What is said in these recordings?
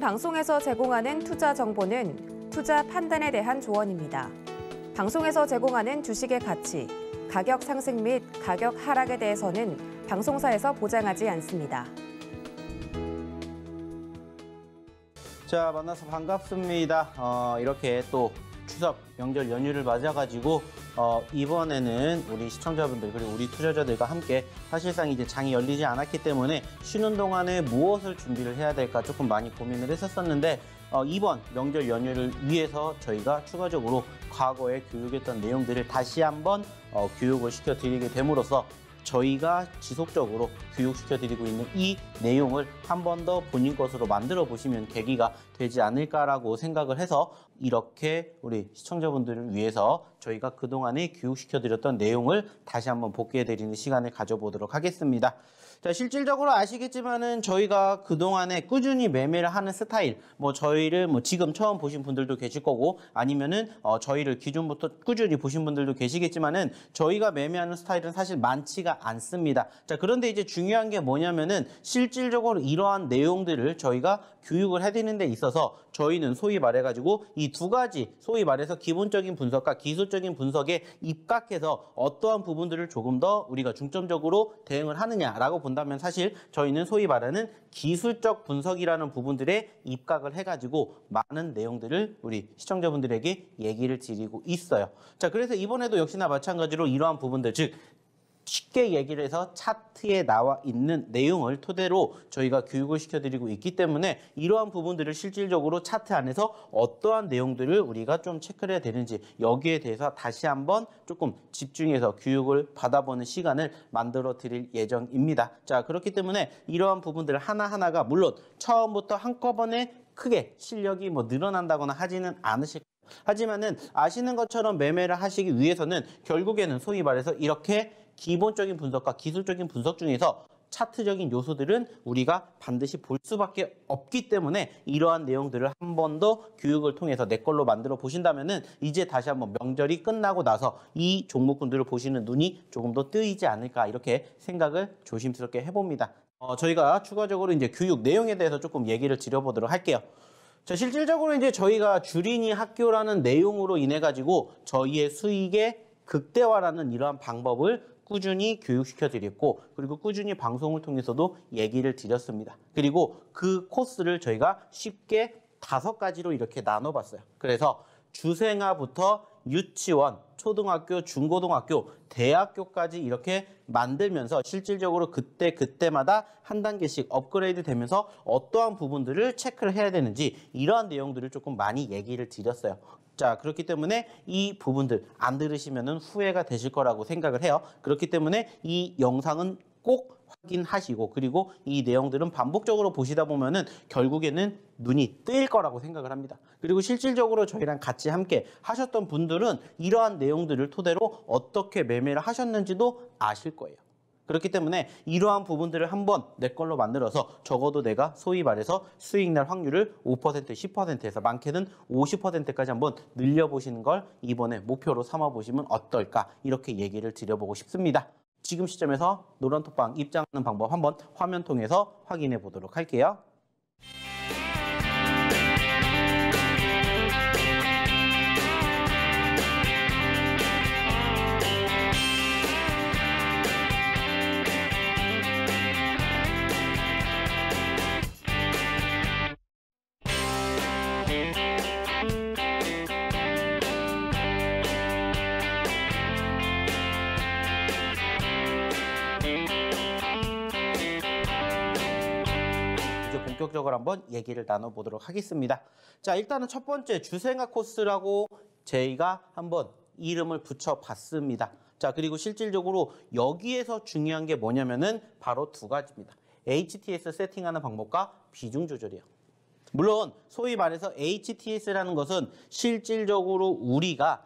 방송에서 제공하는 투자 정보는 투자 판단에 대한 조언입니다. 방송에서 제공하는 주식의 가치, 가격 상승 및 가격 하락에 대해서는 방송사에서 보장하지 않습니다. 자, 만나서 반갑습니다. 어, 이렇게 또 추석 명절 연휴를 맞아가지고 어, 이번에는 우리 시청자분들 그리고 우리 투자자들과 함께 사실상 이제 장이 열리지 않았기 때문에 쉬는 동안에 무엇을 준비를 해야 될까 조금 많이 고민을 했었었는데 어, 이번 명절 연휴를 위해서 저희가 추가적으로 과거에 교육했던 내용들을 다시 한번 어, 교육을 시켜드리게 됨으로써 저희가 지속적으로 교육시켜드리고 있는 이 내용을 한 번 더 본인 것으로 만들어 보시면 계기가 되지 않을까라고 생각을 해서 이렇게 우리 시청자분들을 위해서 저희가 그동안에 교육시켜드렸던 내용을 다시 한번 복귀해드리는 시간을 가져보도록 하겠습니다. 자, 실질적으로 아시겠지만은 저희가 그동안에 꾸준히 매매를 하는 스타일, 뭐 저희를 뭐 지금 처음 보신 분들도 계실 거고 아니면은 어 저희를 기존부터 꾸준히 보신 분들도 계시겠지만은 저희가 매매하는 스타일은 사실 많지가 않습니다. 자, 그런데 이제 중요한 게 뭐냐면은 실질적으로 이러한 내용들을 저희가 교육을 해드리는 데 있어서 저희는 소위 말해가지고 이 두 가지 소위 말해서 기본적인 분석과 기술적인 분석에 입각해서 어떠한 부분들을 조금 더 우리가 중점적으로 대응을 하느냐라고 보 본다면 사실 저희는 소위 말하는 기술적 분석이라는 부분들에 입각을 해가지고 많은 내용들을 우리 시청자분들에게 얘기를 드리고 있어요. 자, 그래서 이번에도 역시나 마찬가지로 이러한 부분들, 즉 쉽게 얘기를 해서 차트에 나와 있는 내용을 토대로 저희가 교육을 시켜드리고 있기 때문에 이러한 부분들을 실질적으로 차트 안에서 어떠한 내용들을 우리가 좀 체크를 해야 되는지 여기에 대해서 다시 한번 조금 집중해서 교육을 받아보는 시간을 만들어 드릴 예정입니다. 자 그렇기 때문에 이러한 부분들 하나하나가 물론 처음부터 한꺼번에 크게 실력이 뭐 늘어난다거나 하지는 않으실 하지만은 아시는 것처럼 매매를 하시기 위해서는 결국에는 소위 말해서 이렇게 기본적인 분석과 기술적인 분석 중에서 차트적인 요소들은 우리가 반드시 볼 수밖에 없기 때문에 이러한 내용들을 한 번 더 교육을 통해서 내 걸로 만들어 보신다면 이제 다시 한번 명절이 끝나고 나서 이 종목군들을 보시는 눈이 조금 더 뜨이지 않을까 이렇게 생각을 조심스럽게 해봅니다. 어, 저희가 추가적으로 이제 교육 내용에 대해서 조금 얘기를 드려보도록 할게요. 자, 실질적으로 이제 저희가 주린이 학교라는 내용으로 인해 가지고 저희의 수익의 극대화라는 이러한 방법을 꾸준히 교육시켜 드렸고 그리고 꾸준히 방송을 통해서도 얘기를 드렸습니다. 그리고 그 코스를 저희가 쉽게 다섯 가지로 이렇게 나눠봤어요. 그래서 주생아부터 유치원, 초등학교, 중고등학교, 대학교까지 이렇게 만들면서 실질적으로 그때 그때마다 한 단계씩 업그레이드 되면서 어떠한 부분들을 체크를 해야 되는지 이러한 내용들을 조금 많이 얘기를 드렸어요. 자, 그렇기 때문에 이 부분들 안들으시면 후회가 되실 거라고 생각을 해요. 그렇기 때문에 이 영상은 꼭 확인하시고 그리고 이 내용들은 반복적으로 보시다 보면은 결국에는 눈이 뜰 거라고 생각을 합니다. 그리고 실질적으로 저희랑 같이 함께 하셨던 분들은 이러한 내용들을 토대로 어떻게 매매를 하셨는지도 아실 거예요. 그렇기 때문에 이러한 부분들을 한번 내 걸로 만들어서 적어도 내가 소위 말해서 수익 날 확률을 5% 10%에서 많게는 50%까지 한번 늘려보시는 걸 이번에 목표로 삼아보시면 어떨까 이렇게 얘기를 드려보고 싶습니다. 지금 시점에서 노란톡방 입장하는 방법 한번 화면 통해서 확인해 보도록 할게요. 본격적으로 한번 얘기를 나눠보도록 하겠습니다. 자, 일단은 첫 번째 주생아 코스라고 저희가 한번 이름을 붙여봤습니다. 자, 그리고 실질적으로 여기에서 중요한 게 뭐냐면은 바로 두 가지입니다. HTS 세팅하는 방법과 비중 조절이요. 물론 소위 말해서 HTS라는 것은 실질적으로 우리가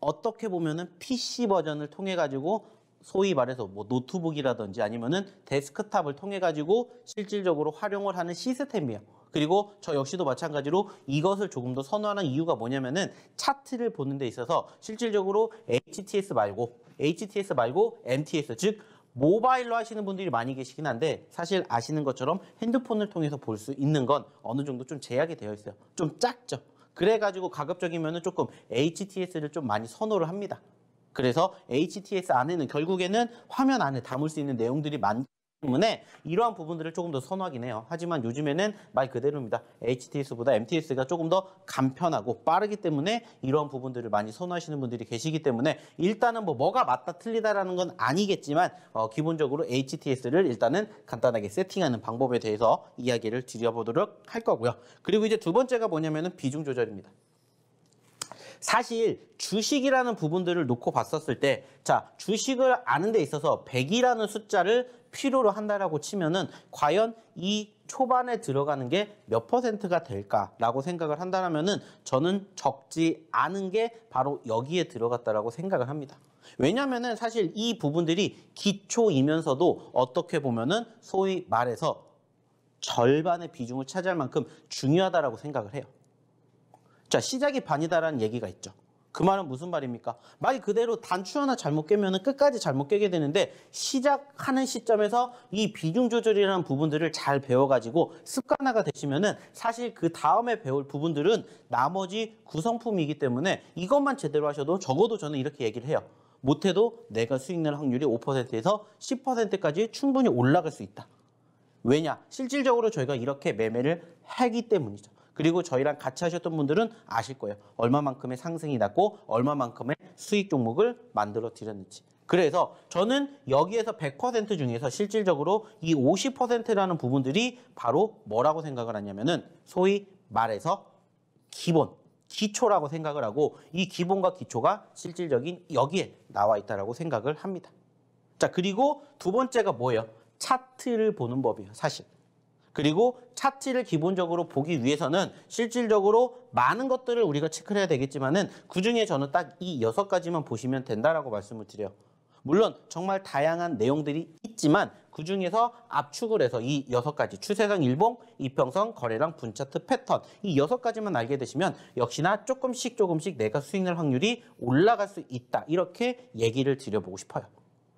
어떻게 보면은 PC 버전을 통해 가지고 소위 말해서 뭐 노트북이라든지 아니면은 데스크탑을 통해 가지고 실질적으로 활용을 하는 시스템이에요. 그리고 저 역시도 마찬가지로 이것을 조금 더 선호하는 이유가 뭐냐면은 차트를 보는 데 있어서 실질적으로 HTS 말고 HTS 말고 MTS 즉 모바일로 하시는 분들이 많이 계시긴 한데 사실 아시는 것처럼 핸드폰을 통해서 볼 수 있는 건 어느 정도 좀 제약이 되어 있어요. 좀 작죠. 그래가지고 가급적이면 조금 HTS를 좀 많이 선호를 합니다. 그래서 HTS 안에는 결국에는 화면 안에 담을 수 있는 내용들이 많기 때문에 이러한 부분들을 조금 더 선호하긴 해요. 하지만 요즘에는 말 그대로입니다. HTS보다 MTS가 조금 더 간편하고 빠르기 때문에 이러한 부분들을 많이 선호하시는 분들이 계시기 때문에 일단은 뭐 뭐가 맞다 틀리다라는 건 아니겠지만 어, 기본적으로 HTS를 일단은 간단하게 세팅하는 방법에 대해서 이야기를 드려보도록 할 거고요. 그리고 이제 두 번째가 뭐냐면은 비중 조절입니다. 사실 주식이라는 부분들을 놓고 봤었을 때, 자, 주식을 아는 데 있어서 100이라는 숫자를 필요로 한다라고 치면은 과연 이 초반에 들어가는 게 몇 퍼센트가 될까라고 생각을 한다면은 저는 적지 않은 게 바로 여기에 들어갔다라고 생각을 합니다. 왜냐면은 사실 이 부분들이 기초이면서도 어떻게 보면은 소위 말해서 절반의 비중을 차지할 만큼 중요하다라고 생각을 해요. 자, 시작이 반이다라는 얘기가 있죠. 그 말은 무슨 말입니까? 말 그대로 단추 하나 잘못 깨면 끝까지 잘못 깨게 되는데 시작하는 시점에서 이 비중 조절이라는 부분들을 잘 배워가지고 습관화가 되시면은 사실 그 다음에 배울 부분들은 나머지 구성품이기 때문에 이것만 제대로 하셔도 적어도 저는 이렇게 얘기를 해요. 못해도 내가 수익 낼 확률이 5%에서 10%까지 충분히 올라갈 수 있다. 왜냐? 실질적으로 저희가 이렇게 매매를 하기 때문이죠. 그리고 저희랑 같이 하셨던 분들은 아실 거예요. 얼마만큼의 상승이 났고 얼마만큼의 수익 종목을 만들어 드렸는지. 그래서 저는 여기에서 100% 중에서 실질적으로 이 50%라는 부분들이 바로 뭐라고 생각을 하냐면은 소위 말해서 기본, 기초라고 생각을 하고 이 기본과 기초가 실질적인 여기에 나와 있다라고 생각을 합니다. 자, 그리고 두 번째가 뭐예요? 차트를 보는 법이에요, 사실. 그리고 차트를 기본적으로 보기 위해서는 실질적으로 많은 것들을 우리가 체크를 해야 되겠지만은 그중에 저는 딱 이 여섯 가지만 보시면 된다라고 말씀을 드려요. 물론 정말 다양한 내용들이 있지만 그 중에서 압축을 해서 이 여섯 가지 추세상 일봉, 이평선, 거래량, 분차트, 패턴 이 여섯 가지만 알게 되시면 역시나 조금씩 조금씩 내가 수익률 확률이 올라갈 수 있다 이렇게 얘기를 드려보고 싶어요.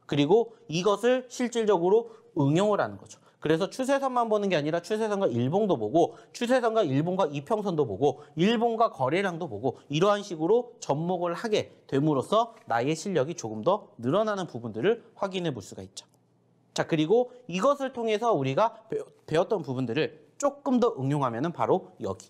그리고 이것을 실질적으로 응용을 하는 거죠. 그래서 추세선만 보는 게 아니라 추세선과 일봉도 보고 추세선과 일봉과 이평선도 보고 일봉과 거래량도 보고 이러한 식으로 접목을 하게 됨으로써 나의 실력이 조금 더 늘어나는 부분들을 확인해 볼 수가 있죠. 자 그리고 이것을 통해서 우리가 배웠던 부분들을 조금 더 응용하면 바로 여기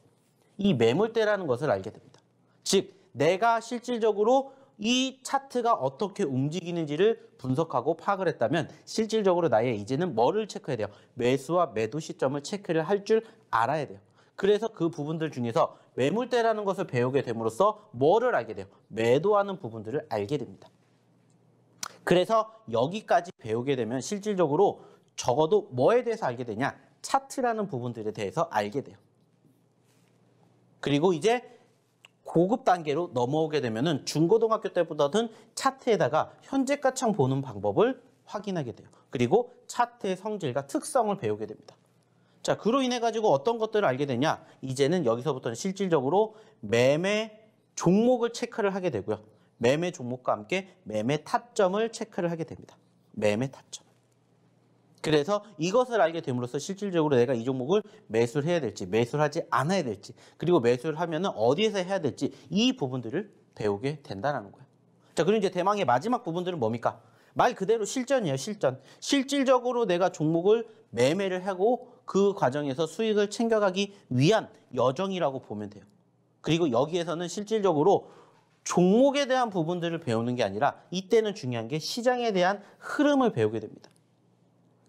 이 매물대라는 것을 알게 됩니다. 즉 내가 실질적으로 이 차트가 어떻게 움직이는지를 분석하고 파악을 했다면 실질적으로 나의 이제는 뭐를 체크해야 돼요? 매수와 매도 시점을 체크를 할 줄 알아야 돼요. 그래서 그 부분들 중에서 매물대라는 것을 배우게 됨으로써 뭐를 알게 돼요? 매도하는 부분들을 알게 됩니다. 그래서 여기까지 배우게 되면 실질적으로 적어도 뭐에 대해서 알게 되냐? 차트라는 부분들에 대해서 알게 돼요. 그리고 이제 고급 단계로 넘어오게 되면은 중고등학교 때보다는 차트에다가 현재 가창 보는 방법을 확인하게 돼요. 그리고 차트의 성질과 특성을 배우게 됩니다. 자, 그로 인해 가지고 어떤 것들을 알게 되냐? 이제는 여기서부터는 실질적으로 매매 종목을 체크를 하게 되고요. 매매 종목과 함께 매매 타점을 체크를 하게 됩니다. 매매 타점. 그래서 이것을 알게 됨으로써 실질적으로 내가 이 종목을 매수를 해야 될지 매수하지 않아야 될지 그리고 매수를 하면은 어디에서 해야 될지 이 부분들을 배우게 된다는 거예요. 자, 그리고 이제 대망의 마지막 부분들은 뭡니까? 말 그대로 실전이에요, 실전. 실질적으로 내가 종목을 매매를 하고 그 과정에서 수익을 챙겨가기 위한 여정이라고 보면 돼요. 그리고 여기에서는 실질적으로 종목에 대한 부분들을 배우는 게 아니라 이때는 중요한 게 시장에 대한 흐름을 배우게 됩니다.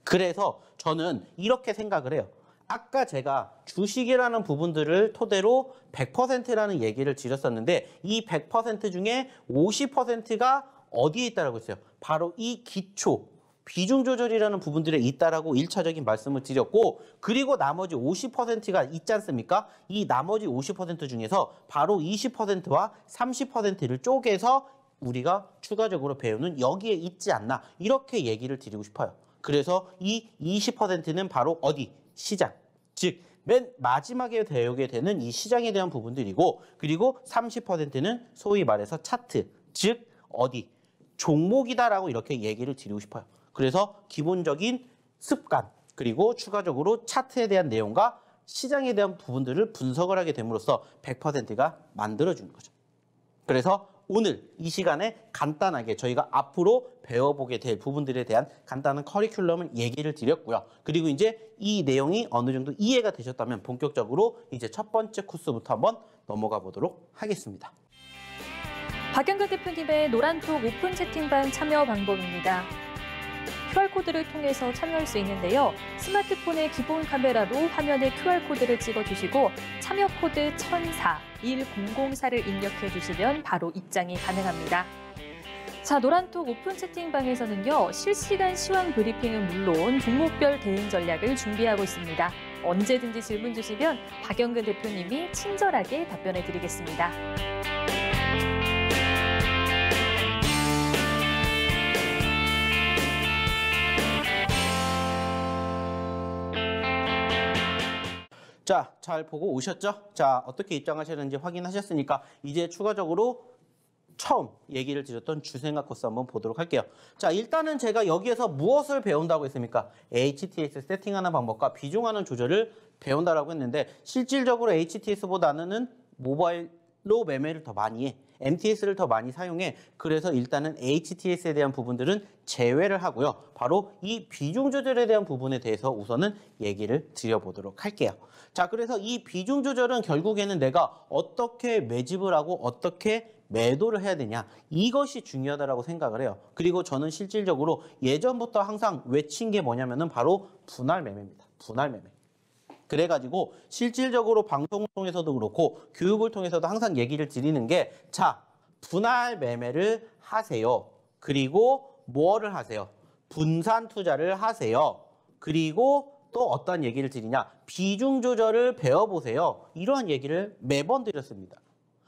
그래서 저는 이렇게 생각을 해요. 아까 제가 주식이라는 부분들을 토대로 100%라는 얘기를 드렸었는데 이 100% 중에 50%가 어디에 있다라고 했어요? 바로 이 기초 비중 조절이라는 부분들에 있다라고 1차적인 말씀을 드렸고 그리고 나머지 50%가 있지 않습니까? 이 나머지 50% 중에서 바로 20%와 30%를 쪼개서 우리가 추가적으로 배우는 여기에 있지 않나 이렇게 얘기를 드리고 싶어요. 그래서 이 20%는 바로 어디? 시장. 즉, 맨 마지막에 배우게 되는 이 시장에 대한 부분들이고 그리고 30%는 소위 말해서 차트, 즉 어디? 종목이다라고 이렇게 얘기를 드리고 싶어요. 그래서 기본적인 습관, 그리고 추가적으로 차트에 대한 내용과 시장에 대한 부분들을 분석을 하게 됨으로써 100%가 만들어주는 거죠. 그래서 오늘 이 시간에 간단하게 저희가 앞으로 배워보게 될 부분들에 대한 간단한 커리큘럼을 얘기를 드렸고요. 그리고 이제 이 내용이 어느 정도 이해가 되셨다면 본격적으로 이제 첫 번째 코스부터 한번 넘어가 보도록 하겠습니다. 박영근 대표님의 노란톡 오픈 채팅방 참여 방법입니다. QR코드를 통해서 참여할 수 있는데요. 스마트폰의 기본 카메라로 화면에 QR코드를 찍어주시고 참여 코드 1004, 1004를 입력해 주시면 바로 입장이 가능합니다. 자, 노란톡 오픈 채팅방에서는요, 실시간 시황 브리핑은 물론 종목별 대응 전략을 준비하고 있습니다. 언제든지 질문 주시면 박영근 대표님이 친절하게 답변해 드리겠습니다. 자, 잘 보고 오셨죠? 자, 어떻게 입장하셨는지 확인하셨으니까 이제 추가적으로 처음 얘기를 드렸던 주생각 코스 한번 보도록 할게요. 자, 일단은 제가 여기에서 무엇을 배운다고 했습니까? HTS 세팅하는 방법과 비중하는 조절을 배운다라고 했는데 실질적으로 HTS보다는 모바일로 매매를 더 많이 해. MTS를 더 많이 사용해 그래서 일단은 HTS에 대한 부분들은 제외를 하고요. 바로 이 비중 조절에 대한 부분에 대해서 우선은 얘기를 드려보도록 할게요. 자, 그래서 이 비중 조절은 결국에는 내가 어떻게 매집을 하고 어떻게 매도를 해야 되냐 이것이 중요하다고 생각을 해요. 그리고 저는 실질적으로 예전부터 항상 외친 게 뭐냐면은 바로 분할 매매입니다. 분할 매매. 그래가지고 실질적으로 방송을 통해서도 그렇고 교육을 통해서도 항상 얘기를 드리는 게 자, 분할 매매를 하세요. 그리고 뭐를 하세요? 분산 투자를 하세요. 그리고 또 어떤 얘기를 드리냐? 비중 조절을 배워보세요. 이러한 얘기를 매번 드렸습니다.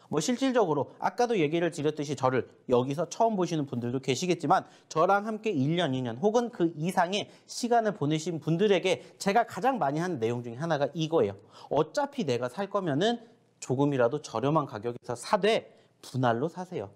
뭐 실질적으로 아까도 얘기를 드렸듯이 저를 여기서 처음 보시는 분들도 계시겠지만 저랑 함께 1년, 2년 혹은 그 이상의 시간을 보내신 분들에게 제가 가장 많이 하는 내용 중에 하나가 이거예요. 어차피 내가 살 거면은 조금이라도 저렴한 가격에서 사되 분할로 사세요.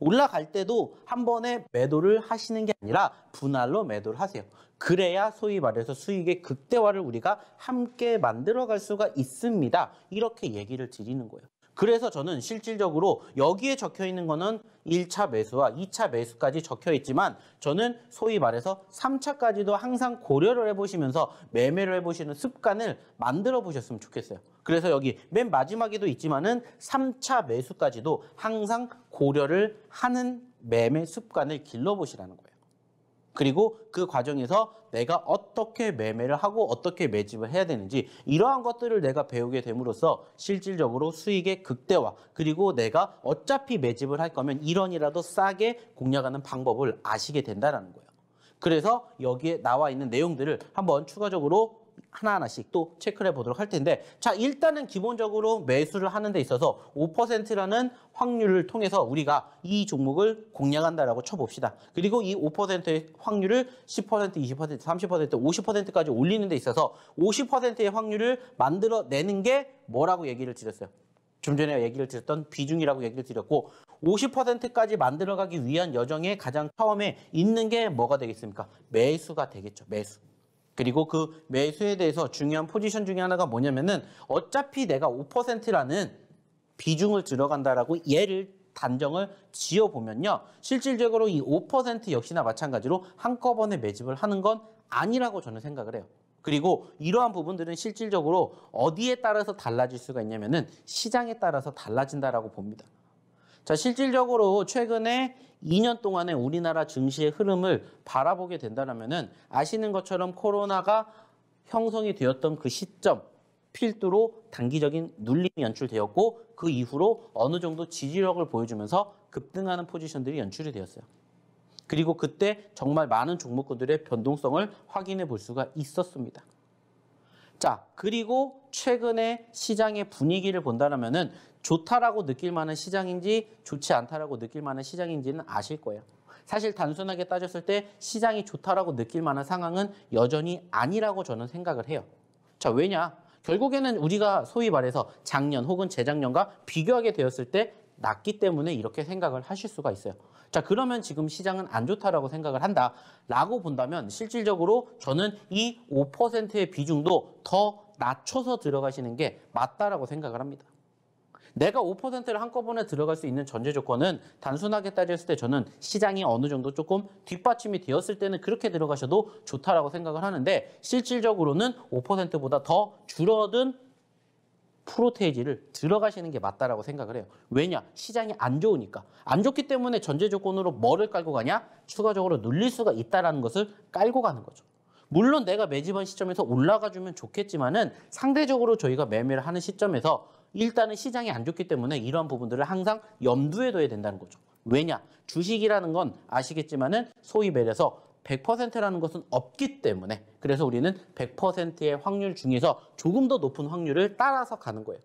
올라갈 때도 한 번에 매도를 하시는 게 아니라 분할로 매도를 하세요. 그래야 소위 말해서 수익의 극대화를 우리가 함께 만들어갈 수가 있습니다. 이렇게 얘기를 드리는 거예요. 그래서 저는 실질적으로 여기에 적혀 있는 거는 1차 매수와 2차 매수까지 적혀 있지만 저는 소위 말해서 3차까지도 항상 고려를 해보시면서 매매를 해보시는 습관을 만들어 보셨으면 좋겠어요. 그래서 여기 맨 마지막에도 있지만은 3차 매수까지도 항상 고려를 하는 매매 습관을 길러보시라는 거예요. 그리고 그 과정에서 내가 어떻게 매매를 하고 어떻게 매집을 해야 되는지 이러한 것들을 내가 배우게 됨으로써 실질적으로 수익의 극대화 그리고 내가 어차피 매집을 할 거면 1원이라도 싸게 공략하는 방법을 아시게 된다는 거예요. 그래서 여기에 나와 있는 내용들을 한번 추가적으로 하나하나씩 또 체크를 해보도록 할 텐데 자 일단은 기본적으로 매수를 하는 데 있어서 5%라는 확률을 통해서 우리가 이 종목을 공략한다라고 쳐봅시다. 그리고 이 5%의 확률을 10%, 20%, 30%, 50%까지 올리는 데 있어서 50%의 확률을 만들어내는 게 뭐라고 얘기를 드렸어요? 좀 전에 얘기를 드렸던 비중이라고 얘기를 드렸고 50%까지 만들어가기 위한 여정의 가장 처음에 있는 게 뭐가 되겠습니까? 매수가 되겠죠. 매수. 그리고 그 매수에 대해서 중요한 포지션 중에 하나가 뭐냐면은 어차피 내가 5%라는 비중을 들어간다라고 얘를 단정을 지어보면요. 실질적으로 이 5% 역시나 마찬가지로 한꺼번에 매집을 하는 건 아니라고 저는 생각을 해요. 그리고 이러한 부분들은 실질적으로 어디에 따라서 달라질 수가 있냐면은 시장에 따라서 달라진다라고 봅니다. 자, 실질적으로 최근에 2년 동안의 우리나라 증시의 흐름을 바라보게 된다면은 아시는 것처럼 코로나가 형성이 되었던 그 시점 필두로 단기적인 눌림이 연출되었고 그 이후로 어느 정도 지지력을 보여주면서 급등하는 포지션들이 연출이 되었어요. 그리고 그때 정말 많은 종목군들의 변동성을 확인해 볼 수가 있었습니다. 자, 그리고 최근에 시장의 분위기를 본다면은 좋다라고 느낄 만한 시장인지 좋지 않다라고 느낄 만한 시장인지는 아실 거예요. 사실 단순하게 따졌을 때 시장이 좋다라고 느낄 만한 상황은 여전히 아니라고 저는 생각을 해요. 자, 왜냐? 결국에는 우리가 소위 말해서 작년 혹은 재작년과 비교하게 되었을 때 낮기 때문에 이렇게 생각을 하실 수가 있어요. 자, 그러면 지금 시장은 안 좋다라고 생각을 한다. 라고 본다면 실질적으로 저는 이 5%의 비중도 더 낮춰서 들어가시는 게 맞다라고 생각을 합니다. 내가 5%를 한꺼번에 들어갈 수 있는 전제 조건은 단순하게 따졌을 때 저는 시장이 어느 정도 조금 뒷받침이 되었을 때는 그렇게 들어가셔도 좋다라고 생각을 하는데 실질적으로는 5%보다 더 줄어든 프로테이지를 들어가시는 게 맞다라고 생각을 해요. 왜냐? 시장이 안 좋으니까. 안 좋기 때문에 전제 조건으로 뭐를 깔고 가냐? 추가적으로 눌릴 수가 있다라는 것을 깔고 가는 거죠. 물론 내가 매집한 시점에서 올라가 주면 좋겠지만은 상대적으로 저희가 매매를 하는 시점에서 일단은 시장이 안 좋기 때문에 이러한 부분들을 항상 염두에 둬야 된다는 거죠. 왜냐? 주식이라는 건 아시겠지만은 소위 말해서 100%라는 것은 없기 때문에 그래서 우리는 100%의 확률 중에서 조금 더 높은 확률을 따라서 가는 거예요.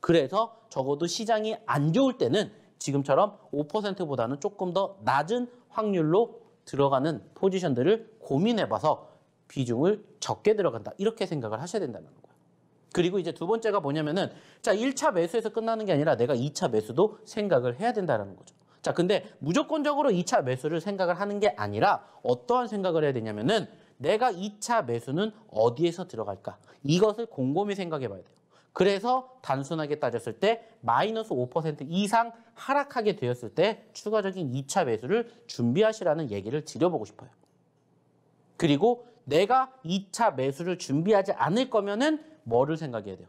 그래서 적어도 시장이 안 좋을 때는 지금처럼 5%보다는 조금 더 낮은 확률로 들어가는 포지션들을 고민해봐서 비중을 적게 들어간다. 이렇게 생각을 하셔야 된다는 거예요. 그리고 이제 두 번째가 뭐냐면은 자, 1차 매수에서 끝나는 게 아니라 내가 2차 매수도 생각을 해야 된다는 거죠. 자, 근데 무조건적으로 2차 매수를 생각을 하는 게 아니라 어떠한 생각을 해야 되냐면은 내가 2차 매수는 어디에서 들어갈까? 이것을 곰곰이 생각해 봐야 돼요. 그래서 단순하게 따졌을 때 마이너스 5% 이상 하락하게 되었을 때 추가적인 2차 매수를 준비하시라는 얘기를 드려보고 싶어요. 그리고 내가 2차 매수를 준비하지 않을 거면은 뭐를 생각해야 돼요?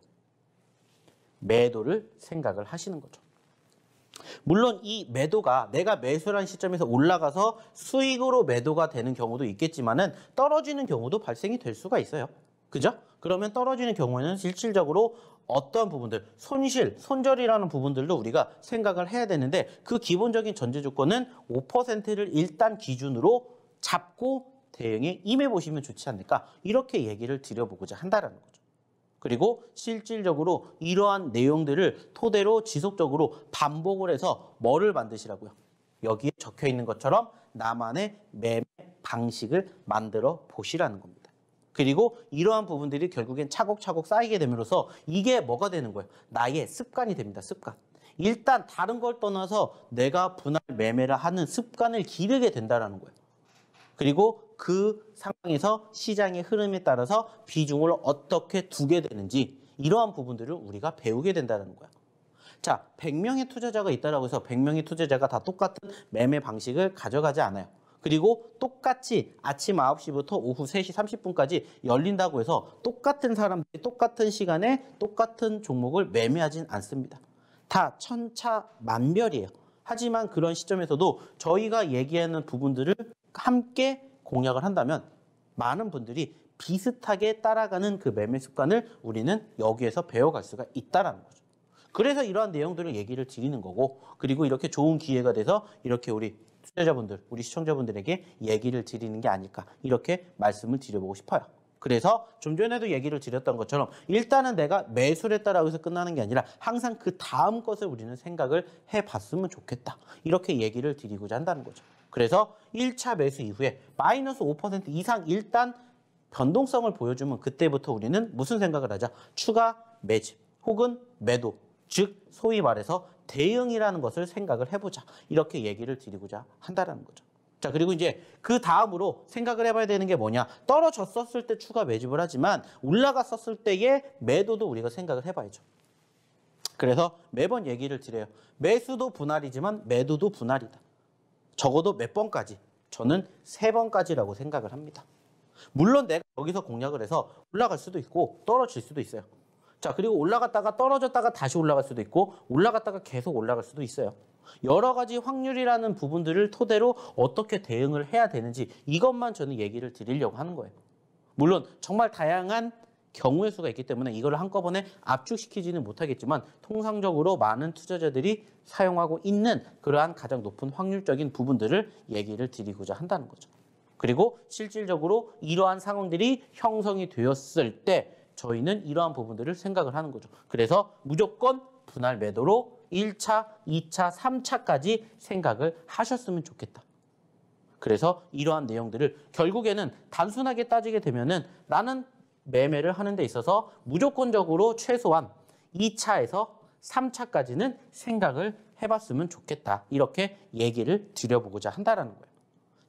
매도를 생각을 하시는 거죠. 물론 이 매도가 내가 매수란 시점에서 올라가서 수익으로 매도가 되는 경우도 있겠지만은 떨어지는 경우도 발생이 될 수가 있어요. 그죠? 그러면 떨어지는 경우에는 실질적으로 어떠한 부분들, 손실, 손절이라는 부분들도 우리가 생각을 해야 되는데 그 기본적인 전제 조건은 5%를 일단 기준으로 잡고 대응에 임해 보시면 좋지 않을까 이렇게 얘기를 드려보고자 한다는 거죠. 그리고 실질적으로 이러한 내용들을 토대로 지속적으로 반복을 해서 뭐를 만드시라고요? 여기에 적혀 있는 것처럼 나만의 매매 방식을 만들어 보시라는 겁니다. 그리고 이러한 부분들이 결국엔 차곡차곡 쌓이게 됨으로써 이게 뭐가 되는 거예요? 나의 습관이 됩니다. 습관. 일단 다른 걸 떠나서 내가 분할 매매를 하는 습관을 기르게 된다는 거예요. 그리고 그 상황에서 시장의 흐름에 따라서 비중을 어떻게 두게 되는지 이러한 부분들을 우리가 배우게 된다는 거야. 자, 100명의 투자자가 있다라고 해서 100명의 투자자가 다 똑같은 매매 방식을 가져가지 않아요. 그리고 똑같이 아침 9시부터 오후 3시 30분까지 열린다고 해서 똑같은 사람들이 똑같은 시간에 똑같은 종목을 매매하진 않습니다. 다 천차만별이에요. 하지만 그런 시점에서도 저희가 얘기하는 부분들을 함께 공략을 한다면 많은 분들이 비슷하게 따라가는 그 매매 습관을 우리는 여기에서 배워갈 수가 있다라는 거죠. 그래서 이러한 내용들을 얘기를 드리는 거고 그리고 이렇게 좋은 기회가 돼서 이렇게 우리 투자자분들, 우리 시청자분들에게 얘기를 드리는 게 아닐까 이렇게 말씀을 드려보고 싶어요. 그래서 좀 전에도 얘기를 드렸던 것처럼 일단은 내가 매수에 따라 여기서 끝나는 게 아니라 항상 그 다음 것을 우리는 생각을 해봤으면 좋겠다. 이렇게 얘기를 드리고자 한다는 거죠. 그래서 1차 매수 이후에 마이너스 5% 이상 일단 변동성을 보여주면 그때부터 우리는 무슨 생각을 하자? 추가 매집 혹은 매도 즉 소위 말해서 대응이라는 것을 생각을 해보자 이렇게 얘기를 드리고자 한다는 거죠. 자 그리고 이제 그 다음으로 생각을 해봐야 되는 게 뭐냐 떨어졌었을 때 추가 매집을 하지만 올라갔었을 때의 매도도 우리가 생각을 해봐야죠. 그래서 매번 얘기를 드려요. 매수도 분할이지만 매도도 분할이다. 적어도 몇 번까지 저는 세 번까지라고 생각을 합니다. 물론 내가 여기서 공략을 해서 올라갈 수도 있고 떨어질 수도 있어요. 자 그리고 올라갔다가 떨어졌다가 다시 올라갈 수도 있고 올라갔다가 계속 올라갈 수도 있어요. 여러 가지 확률이라는 부분들을 토대로 어떻게 대응을 해야 되는지 이것만 저는 얘기를 드리려고 하는 거예요. 물론 정말 다양한 경우의 수가 있기 때문에 이걸 한꺼번에 압축시키지는 못하겠지만 통상적으로 많은 투자자들이 사용하고 있는 그러한 가장 높은 확률적인 부분들을 얘기를 드리고자 한다는 거죠. 그리고 실질적으로 이러한 상황들이 형성이 되었을 때 저희는 이러한 부분들을 생각을 하는 거죠. 그래서 무조건 분할 매도로 1차, 2차, 3차까지 생각을 하셨으면 좋겠다. 그래서 이러한 내용들을 결국에는 단순하게 따지게 되면은 나는 매매를 하는 데 있어서 무조건적으로 최소한 2차에서 3차까지는 생각을 해봤으면 좋겠다. 이렇게 얘기를 드려보고자 한다는 거예요.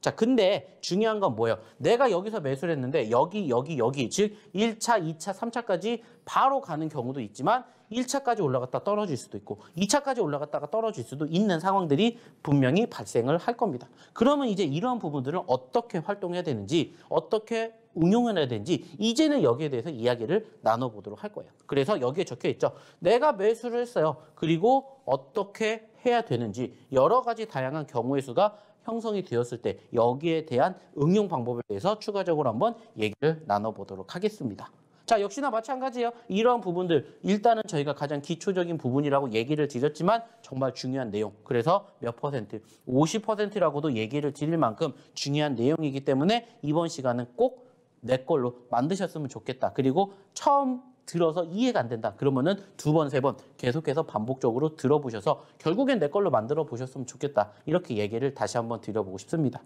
자, 근데 중요한 건 뭐예요? 내가 여기서 매수를 했는데 여기, 여기, 여기, 즉 1차, 2차, 3차까지 바로 가는 경우도 있지만 1차까지 올라갔다 떨어질 수도 있고 2차까지 올라갔다가 떨어질 수도 있는 상황들이 분명히 발생을 할 겁니다. 그러면 이제 이러한 부분들을 어떻게 활동해야 되는지 어떻게 응용해야 되는지 이제는 여기에 대해서 이야기를 나눠보도록 할 거예요. 그래서 여기에 적혀 있죠. 내가 매수를 했어요. 그리고 어떻게 해야 되는지 여러 가지 다양한 경우의 수가 형성이 되었을 때 여기에 대한 응용 방법에 대해서 추가적으로 한번 얘기를 나눠보도록 하겠습니다. 자, 역시나 마찬가지예요. 이러한 부분들 일단은 저희가 가장 기초적인 부분이라고 얘기를 드렸지만 정말 중요한 내용. 그래서 몇 퍼센트, 50%라고도 얘기를 드릴 만큼 중요한 내용이기 때문에 이번 시간은 꼭내 걸로 만드셨으면 좋겠다. 그리고 처음 들어서 이해가 안 된다. 그러면은 두 번, 세 번 계속해서 반복적으로 들어보셔서 결국엔 내 걸로 만들어 보셨으면 좋겠다. 이렇게 얘기를 다시 한번 드려보고 싶습니다.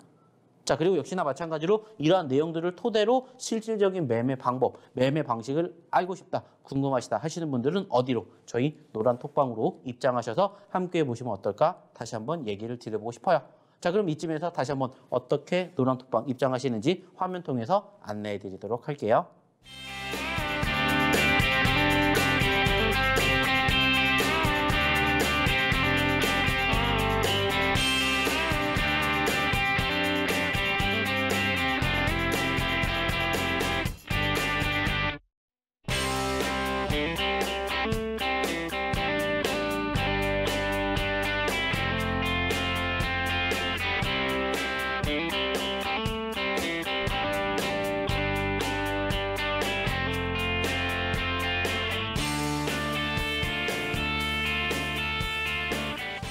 자, 그리고 역시나 마찬가지로 이러한 내용들을 토대로 실질적인 매매 방법, 매매 방식을 알고 싶다, 궁금하시다 하시는 분들은 어디로? 저희 노란 톡방으로 입장하셔서 함께 해 보시면 어떨까? 다시 한번 얘기를 드려보고 싶어요. 자, 그럼 이쯤에서 다시 한번 어떻게 노란톡방 입장하시는지 화면 통해서 안내해 드리도록 할게요.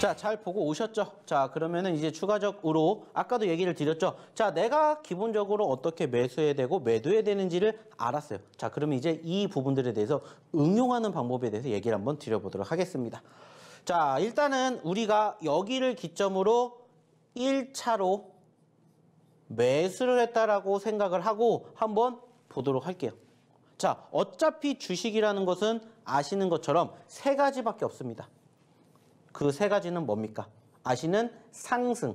자, 잘 보고 오셨죠? 자, 그러면은 이제 추가적으로 아까도 얘기를 드렸죠. 자, 내가 기본적으로 어떻게 매수해야 되고 매도해야 되는지를 알았어요. 자, 그러면 이제 이 부분들에 대해서 응용하는 방법에 대해서 얘기를 한번 드려보도록 하겠습니다. 자, 일단은 우리가 여기를 기점으로 1차로 매수를 했다라고 생각을 하고 한번 보도록 할게요. 자, 어차피 주식이라는 것은 아시는 것처럼 세 가지밖에 없습니다. 그세 가지는 뭡니까? 아시는 상승,